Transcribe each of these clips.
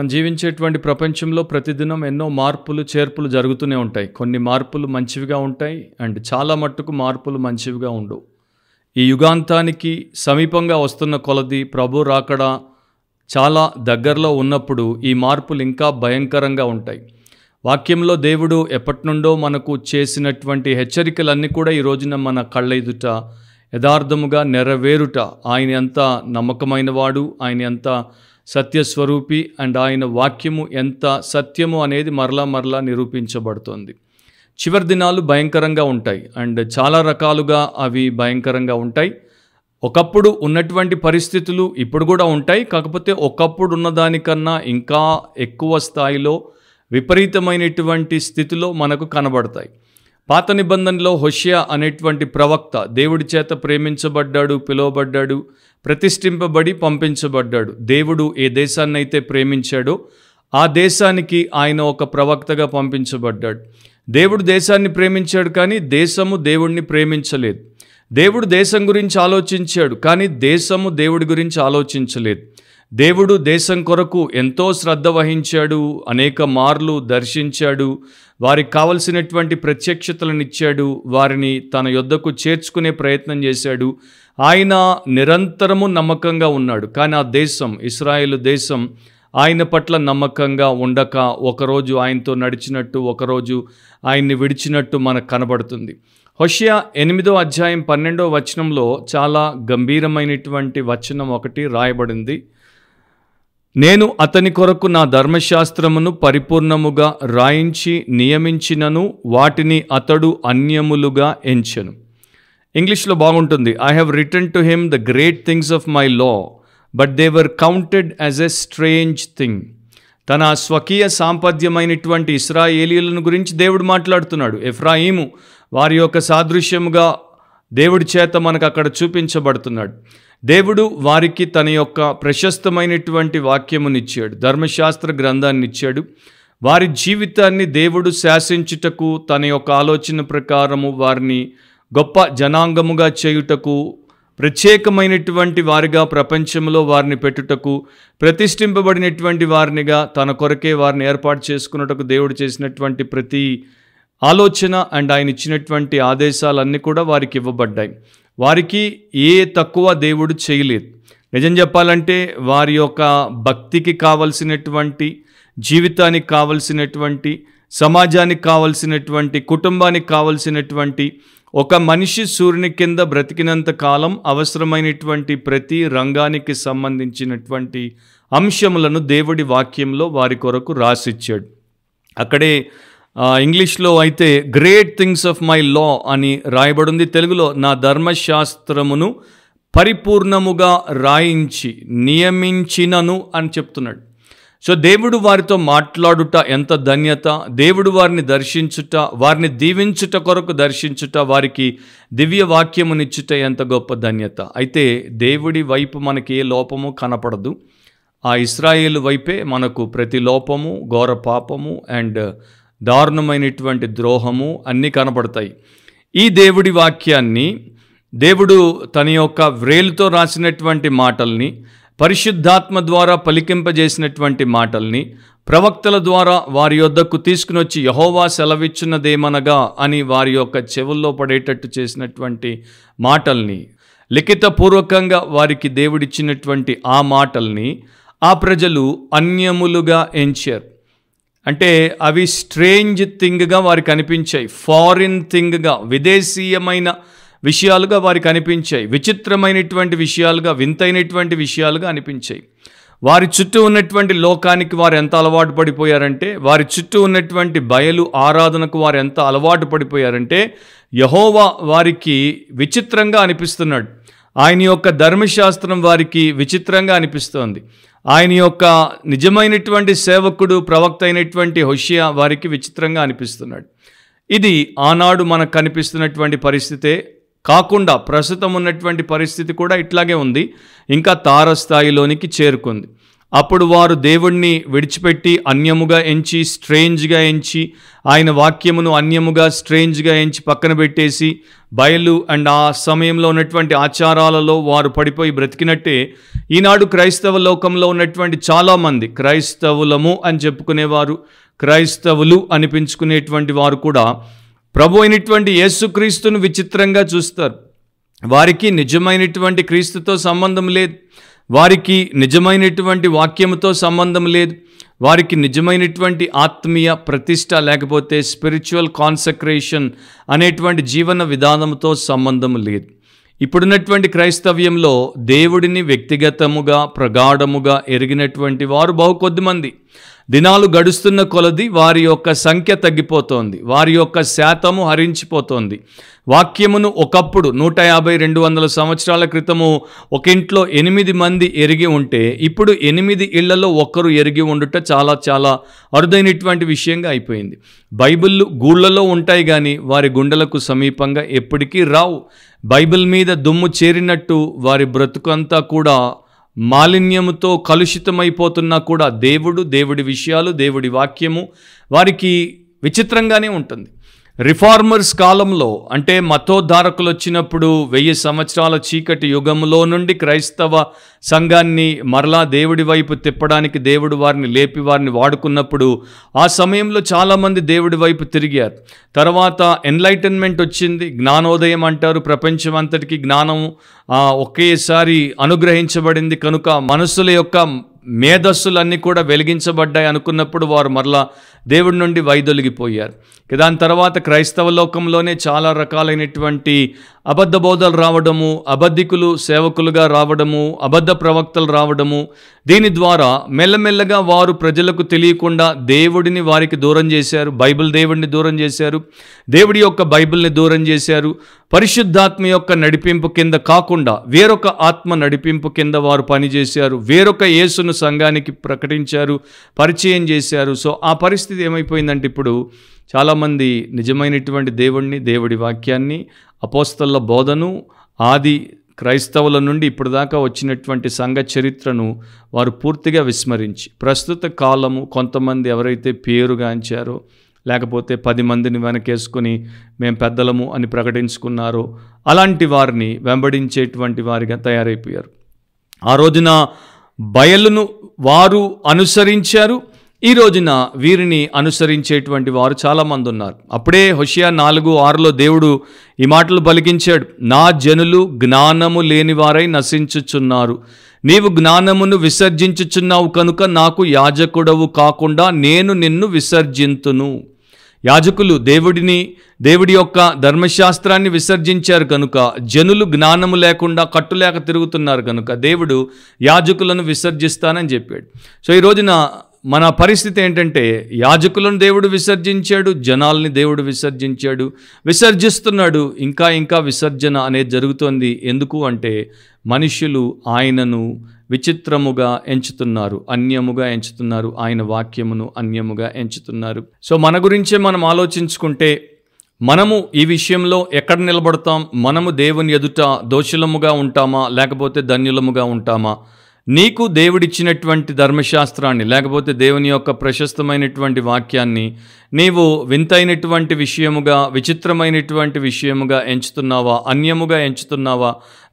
మనం జీవించేటువంటి ప్రపంచంలో ప్రతిదినం ఎన్నో మార్పులు చేర్పులు జరుగుతూనే ఉంటాయి కొన్ని మార్పులు మంచివిగా ఉంటాయి అండ్ చాలా మట్టుకు మార్పులు మంచివిగా ఉండవు ఈ యుగాంతానికి సమీపంగా వస్తున్న కొలది ప్రభు రాకడ చాలా దగ్గరలో ఉన్నప్పుడు ఈ మార్పులు ఇంకా భయంకరంగా ఉంటాయి వాక్యంలో దేవుడు ఎప్పటి నుండో మనకు చేసినటువంటి హెచ్చరికలన్నీ కూడా ఈ రోజున మన కళ్ళ ఎదుట యథార్థముగా నెరవేరుట ఆయన ఎంత నమ్మకమైనవాడు ఆయన ఎంత సత్యస్వరూపి అండ్ ఆయన వాక్యము ఎంత సత్యము అనేది మరలా మరలా నిరూపించబడుతోంది చివరి దినాలు భయంకరంగా ఉంటాయి అండ్ చాలా రకాలుగా అవి భయంకరంగా ఉంటాయి ఒకప్పుడు ఉన్నటువంటి పరిస్థితులు ఇప్పుడు కూడా ఉంటాయి కాకపోతే ఒకప్పుడు ఉన్నదానికన్నా ఇంకా ఎక్కువ స్థాయిలో విపరీతమైనటువంటి స్థితిలో మనకు కనబడతాయి పాత నిబంధనలో హోషియా అనేటువంటి ప్రవక్త దేవుడి చేత ప్రేమించబడ్డాడు పిలువబడ్డాడు ప్రతిష్ఠింపబడి పంపించబడ్డాడు దేవుడు ఏ దేశాన్నైతే ప్రేమించాడో ఆ దేశానికి ఆయన ఒక ప్రవక్తగా పంపించబడ్డాడు దేవుడు దేశాన్ని ప్రేమించాడు కానీ దేశము దేవుడిని ప్రేమించలేదు దేవుడు దేశం గురించి ఆలోచించాడు కానీ దేశము దేవుడి గురించి ఆలోచించలేదు దేవుడు దేశం కొరకు ఎంతో శ్రద్ధ వహించాడు అనేక మార్లు దర్శించాడు వారికి కావలసినటువంటి ప్రత్యక్షతలను ఇచ్చాడు వారిని తన యొద్దకు చేర్చుకునే ప్రయత్నం చేశాడు ఆయన నిరంతరము నమ్మకంగా ఉన్నాడు కానీ ఆ దేశం ఇస్రాయేల్ దేశం ఆయన పట్ల నమ్మకంగా ఉండక ఒకరోజు ఆయనతో నడిచినట్టు ఒకరోజు ఆయన్ని విడిచినట్టు మనకు కనబడుతుంది హోషియా ఎనిమిదో అధ్యాయం పన్నెండో వచనంలో చాలా గంభీరమైనటువంటి వచనం ఒకటి రాయబడింది నేను అతని కొరకు నా ధర్మశాస్త్రమును పరిపూర్ణముగా రాయించి నియమించినను వాటిని అతడు అన్యములుగా ఎంచెను ఇంగ్లీష్లో బాగుంటుంది I have return to him the great things of my law but they were counted as a strange thing తన స్వకీయ సాంపద్యమైనటువంటి ఇస్రాయేలీలను గురించి దేవుడు మాట్లాడుతున్నాడు ఎఫ్రాయిము వారి యొక్క సాదృశ్యముగా దేవుడి చేత మనకు అక్కడ చూపించబడుతున్నాడు దేవుడు వారికి తన యొక్క ప్రశస్తమైనటువంటి వాక్యమునిచ్చాడు ధర్మశాస్త్ర గ్రంథాన్ని ఇచ్చాడు వారి జీవితాన్ని దేవుడు శాసించుటకు తన యొక్క ఆలోచన ప్రకారము వారిని గొప్ప జనాంగముగా చేయుటకు ప్రత్యేకమైనటువంటి వారిగా ప్రపంచంలో వారిని పెట్టుటకు ప్రతిష్ఠింపబడినటువంటి వారినిగా తన కొరకే వారిని ఏర్పాటు చేసుకున్నటకు దేవుడు చేసినటువంటి ప్రతి ఆలోచన అండ్ ఆయన ఇచ్చినటువంటి ఆదేశాలన్నీ కూడా వారికి ఇవ్వబడ్డాయి వారికి ఏ తక్కువ దేవుడు చేయలేదు నిజం చెప్పాలంటే వారి యొక్క భక్తికి కావలసినటువంటి జీవితానికి కావలసినటువంటి సమాజానికి కావలసినటువంటి కుటుంబానికి కావలసినటువంటి ఒక మనిషి సూర్యుని కింద బ్రతికినంత కాలం అవసరమైనటువంటి ప్రతి రంగానికి సంబంధించినటువంటి అంశములను దేవుడి వాక్యంలో వారి కొరకు రాసిచ్చాడు అక్కడే ఇంగ్లీష్లో అయితే great things of my law అని రాయబడింది తెలుగులో నా ధర్మశాస్త్రమును పరిపూర్ణముగా రాయించి నియమించినను అని చెప్తున్నాడు సో దేవుడు వారితో మాట్లాడుట ఎంత ధన్యత దేవుడు వారిని దర్శించుట వారిని దీవించుట కొరకు దర్శించుట వారికి దివ్య వాక్యమునిచ్చుట ఎంత గొప్ప ధన్యత అయితే దేవుడి వైపు మనకి ఏ లోపము కనపడదు ఆ ఇస్రాయేల్ వైపే మనకు ప్రతి లోపము ఘోర పాపము అండ్ దారుణమైనటువంటి ద్రోహము అన్నీ కనపడతాయి ఈ దేవుడి వాక్యాన్ని దేవుడు తన యొక్క వ్రేలుతో రాసినటువంటి మాటల్ని పరిశుద్ధాత్మ ద్వారా పలికింపజేసినటువంటి మాటల్ని ప్రవక్తల ద్వారా వారి యొద్దకు తీసుకుని వచ్చి యహోవా సెలవిచ్చినదేమనగా అని వారి యొక్క చెవుల్లో పడేటట్టు చేసినటువంటి మాటల్ని లిఖితపూర్వకంగా వారికి దేవుడిచ్చినటువంటి ఆ మాటల్ని ఆ ప్రజలు అన్యములుగా ఎంచారు అంటే అవి స్ట్రేంజ్ థింగ్గా వారికి అనిపించాయి ఫారిన్ థింగ్గా విదేశీయమైన విషయాలుగా వారికి అనిపించాయి విచిత్రమైనటువంటి విషయాలుగా వింతైనటువంటి విషయాలుగా అనిపించాయి వారి చుట్టూ ఉన్నటువంటి లోకానికి వారు ఎంత అలవాటు పడిపోయారంటే వారి చుట్టూ ఉన్నటువంటి బయలు ఆరాధనకు వారు ఎంత అలవాటు పడిపోయారంటే యహోవా వారికి విచిత్రంగా అనిపిస్తున్నాడు ఆయన యొక్క ధర్మశాస్త్రం వారికి విచిత్రంగా అనిపిస్తోంది ఆయన యొక్క నిజమైనటువంటి సేవకుడు ప్రవక్త అయినటువంటి హుషియా వారికి విచిత్రంగా అనిపిస్తున్నాడు ఇది ఆనాడు మనకు కనిపిస్తున్నటువంటి పరిస్థితే కాకుండా ప్రస్తుతం ఉన్నటువంటి పరిస్థితి కూడా ఇట్లాగే ఉంది ఇంకా తారస్థాయిలోనికి చేరుకుంది అప్పుడు వారు దేవుణ్ణి విడిచిపెట్టి అన్యముగా ఎంచి స్ట్రేంజ్గా ఎంచి ఆయన వాక్యమును అన్యముగా స్ట్రేంజ్గా ఎంచి పక్కన పెట్టేసి బయలు అండ్ ఆ సమయంలో ఉన్నటువంటి ఆచారాలలో వారు పడిపోయి బ్రతికినట్టే ఈనాడు క్రైస్తవ లోకంలో ఉన్నటువంటి చాలామంది క్రైస్తవులము అని చెప్పుకునేవారు క్రైస్తవులు అనిపించుకునేటువంటి వారు కూడా ప్రభు అయినటువంటి యేసుక్రీస్తును విచిత్రంగా చూస్తారు వారికి నిజమైనటువంటి క్రీస్తుతో సంబంధం లేదు వారికి నిజమైనటువంటి వాక్యముతో సంబంధం లేదు వారికి నిజమైనటువంటి ఆత్మీయ ప్రతిష్ట లేకపోతే స్పిరిచువల్ కాన్సక్రేషన్ అనేటువంటి జీవన విధానంతో సంబంధం లేదు ఇప్పుడున్నటువంటి క్రైస్తవ్యంలో దేవుడిని వ్యక్తిగతముగా ప్రగాఢముగా ఎరిగినటువంటి వారు బహు కొద్దిమంది దినాలు గడుస్తున్న కొలది వారి యొక్క సంఖ్య తగ్గిపోతోంది వారి యొక్క శాతము హరించిపోతోంది వాక్యమును ఒకప్పుడు నూట యాభై రెండు వందల సంవత్సరాల క్రితము ఒక ఇంట్లో ఎనిమిది మంది ఎరిగి ఉంటే ఇప్పుడు ఎనిమిది ఇళ్లలో ఒక్కరు ఎరిగి ఉండుట చాలా చాలా అరుదైనటువంటి విషయంగా అయిపోయింది బైబిళ్ళు గూళ్ళలో ఉంటాయి కానీ వారి గుండెలకు సమీపంగా ఎప్పటికీ రావు బైబిల్ మీద దుమ్ము చేరినట్టు వారి బ్రతుకంతా కూడా మాలిన్యముతో కలుషితమైపోతున్నా కూడా దేవుడు దేవుడి విషయాలు దేవుడి వాక్యము వారికి విచిత్రంగానే ఉంటుంది రిఫార్మర్స్ కాలంలో అంటే మతోద్ధారకులు వచ్చినప్పుడు వెయ్యి సంవత్సరాల చీకటి యుగంలో నుండి క్రైస్తవ సంఘాన్ని మరలా దేవుడి వైపు తిప్పడానికి దేవుడు వారిని లేపి వారిని వాడుకున్నప్పుడు ఆ సమయంలో చాలామంది దేవుడి వైపు తిరిగారు తర్వాత ఎన్లైటన్మెంట్ వచ్చింది జ్ఞానోదయం అంటారు ప్రపంచం అంతటికి జ్ఞానం ఒకేసారి అనుగ్రహించబడింది కనుక మనుషుల యొక్క మేధస్సులన్నీ కూడా వెలిగించబడ్డాయి అనుకున్నప్పుడు వారు మరలా దేవుడి నుండి వైదొలిగిపోయారు దాని తర్వాత క్రైస్తవ లోకంలోనే చాలా రకాలైనటువంటి అబద్ధ బోధలు రావడము అబద్ధికులు సేవకులుగా రావడము అబద్ధ ప్రవక్తలు రావడము దీని ద్వారా మెల్లమెల్లగా వారు ప్రజలకు తెలియకుండా దేవుడిని వారికి దూరం చేశారు బైబిల్ దేవుడిని దూరం చేశారు దేవుడి యొక్క బైబిల్ని దూరం చేశారు పరిశుద్ధాత్మ యొక్క నడిపింపు కింద కాకుండా వేరొక ఆత్మ నడిపింపు కింద వారు పనిచేశారు వేరొక యేసును సంఘానికి ప్రకటించారు పరిచయం చేశారు సో ఆ పరిస్థితి ఏమైపోయిందంటే ఇప్పుడు చాలామంది నిజమైనటువంటి దేవుణ్ణి దేవుడి వాక్యాన్ని అపోస్తల బోధను ఆది క్రైస్తవుల నుండి ఇప్పటిదాకా వచ్చినటువంటి సంఘ చరిత్రను వారు పూర్తిగా విస్మరించి ప్రస్తుత కాలము కొంతమంది ఎవరైతే పేరుగాంచారో లేకపోతే పది మందిని వెనకేసుకుని మేము పెద్దలము అని ప్రకటించుకున్నారో అలాంటి వారిని వెంబడించేటువంటి వారిగా తయారైపోయారు ఆ రోజున బయలును వారు అనుసరించారు ఈ రోజున వీరిని అనుసరించేటువంటి వారు చాలామంది ఉన్నారు అప్పుడే హుషియా నాలుగు ఆరులో దేవుడు ఈ మాటలు పలికించాడు నా జనులు జ్ఞానము లేనివారై నశించుచున్నారు నీవు జ్ఞానమును విసర్జించుచున్నావు కనుక నాకు యాజకుడవు కాకుండా నేను నిన్ను విసర్జింతును యాజకులు దేవుడిని దేవుడి యొక్క ధర్మశాస్త్రాన్ని విసర్జించారు కనుక జనులు జ్ఞానము లేకుండా కట్టులేక తిరుగుతున్నారు కనుక దేవుడు యాజకులను విసర్జిస్తానని చెప్పాడు సో ఈ రోజున మన పరిస్థితి ఏంటంటే యాజకులను దేవుడు విసర్జించాడు జనాల్ని దేవుడు విసర్జించాడు విసర్జిస్తున్నాడు ఇంకా ఇంకా విసర్జన అనేది జరుగుతోంది ఎందుకు అంటే మనుషులు ఆయనను విచిత్రముగా ఎంచుతున్నారు అన్యముగా ఎంచుతున్నారు ఆయన వాక్యమును అన్యముగా ఎంచుతున్నారు సో మన గురించే మనం ఆలోచించుకుంటే మనము ఈ విషయంలో ఎక్కడ నిలబడతాం మనము దేవుని ఎదుట దోషులముగా ఉంటామా లేకపోతే ధన్యులముగా ఉంటామా నీకు దేవుడిచ్చినటువంటి ధర్మశాస్త్రాన్ని లేకపోతే దేవుని యొక్క ప్రశస్తమైనటువంటి వాక్యాన్ని నీవు వింతైనటువంటి విషయముగా విచిత్రమైనటువంటి విషయముగా ఎంచుతున్నావా అన్యముగా ఎంచుతున్నావా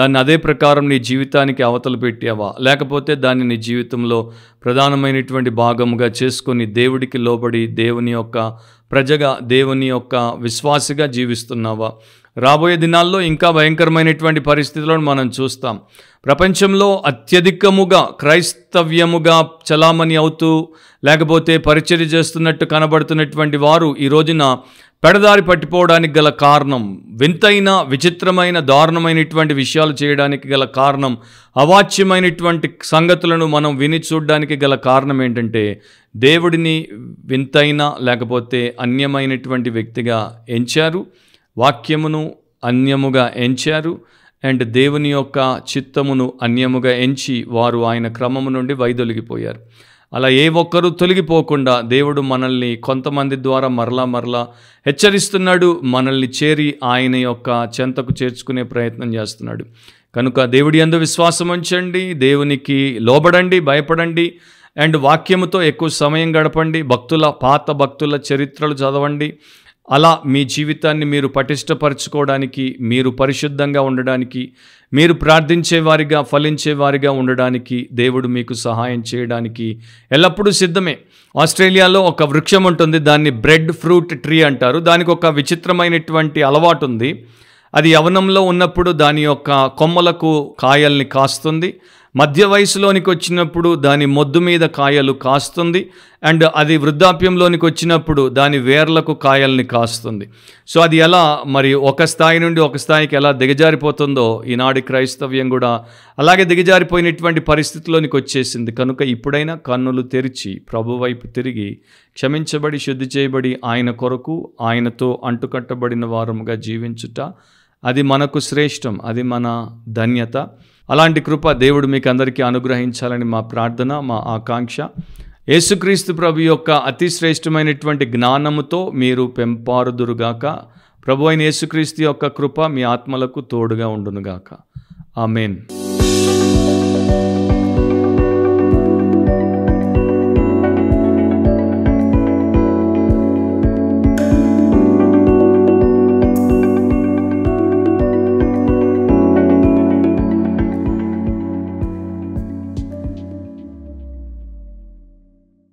దాన్ని అదే ప్రకారం నీ జీవితానికి అవతలు పెట్టావా లేకపోతే దాన్ని నీ జీవితంలో ప్రధానమైనటువంటి భాగముగా చేసుకొని దేవుడికి లోబడి దేవుని యొక్క ప్రజగా దేవుని యొక్క విశ్వాసిగా జీవిస్తున్నావా రాబోయే దినాల్లో ఇంకా భయంకరమైనటువంటి పరిస్థితులను మనం చూస్తాం ప్రపంచంలో అత్యధికముగా క్రైస్తవ్యముగా చలామణి అవుతూ లేకపోతే పరిచర్య చేస్తున్నట్టు కనబడుతున్నటువంటి వారు ఈ రోజున పెడదారి పట్టిపోవడానికి గల కారణం వింతైన విచిత్రమైన దారుణమైనటువంటి విషయాలు చేయడానికి గల కారణం అవాచ్యమైనటువంటి సంగతులను మనం విని చూడడానికి గల కారణం ఏంటంటే దేవుడిని వింతైన లేకపోతే అన్యమైనటువంటి వ్యక్తిగా ఎంచారు వాక్యమును అన్యముగా ఎంచారు అండ్ దేవుని యొక్క చిత్తమును అన్యముగా ఎంచి వారు ఆయన క్రమము నుండి వైదొలిగిపోయారు అలా ఏ ఒక్కరూ తొలగిపోకుండా దేవుడు మనల్ని కొంతమంది ద్వారా మరలా మరలా హెచ్చరిస్తున్నాడు మనల్ని చేరి ఆయన యొక్క చెంతకు చేర్చుకునే ప్రయత్నం చేస్తున్నాడు కనుక దేవుడి అందు విశ్వాసం ఉంచండి దేవునికి లోబడండి భయపడండి అండ్ వాక్యముతో ఎక్కువ సమయం గడపండి భక్తుల పాత భక్తుల చరిత్రలు చదవండి అలా మీ జీవితాన్ని మీరు పటిష్టపరచుకోవడానికి మీరు పరిశుద్ధంగా ఉండడానికి మీరు ప్రార్థించేవారిగా ఫలించేవారిగా ఉండడానికి దేవుడు మీకు సహాయం చేయడానికి ఎల్లప్పుడూ సిద్ధమే ఆస్ట్రేలియాలో ఒక వృక్షం ఉంటుంది దాన్ని బ్రెడ్ ఫ్రూట్ ట్రీ అంటారు దానికి ఒక విచిత్రమైనటువంటి అలవాటు ఉంది అది యవనంలో ఉన్నప్పుడు దాని యొక్క కొమ్మలకు కాయల్ని కాస్తుంది మధ్య వయసులోనికి వచ్చినప్పుడు దాని మొద్దు మీద కాయలు కాస్తుంది అండ్ అది వృద్ధాప్యంలోనికి వచ్చినప్పుడు దాని వేర్లకు కాయల్ని కాస్తుంది సో అది ఎలా మరి ఒక స్థాయి నుండి ఒక స్థాయికి ఎలా దిగజారిపోతుందో ఈనాడి క్రైస్తవ్యం కూడా అలాగే దిగజారిపోయినటువంటి పరిస్థితిలోనికి వచ్చేసింది కనుక ఇప్పుడైనా కన్నులు తెరిచి ప్రభు వైపు తిరిగి క్షమించబడి శుద్ధి చేయబడి ఆయన కొరకు ఆయనతో అంటుకట్టబడిన వారముగా జీవించుట అది మనకు శ్రేష్టం అది మన ధన్యత అలాంటి కృప దేవుడు మీకు అందరికీ అనుగ్రహించాలని మా ప్రార్థన మా ఆకాంక్ష యేసుక్రీస్తు ప్రభు యొక్క అతి శ్రేష్టమైనటువంటి జ్ఞానముతో మీరు పెంపారుదురుగాక ప్రభు అయిన యేసుక్రీస్తు యొక్క కృప మీ ఆత్మలకు తోడుగా ఉండునుగాక ఆమెన్